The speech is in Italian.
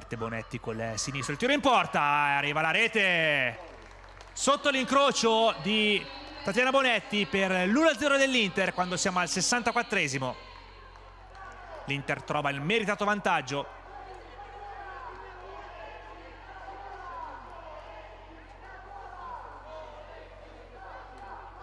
parte Bonetti col eh, sinistro, il tiro in porta, arriva la rete sotto l'incrocio di Tatiana Bonetti per l'1-0 dell'Inter quando siamo al 64esimo. L'Inter trova il meritato vantaggio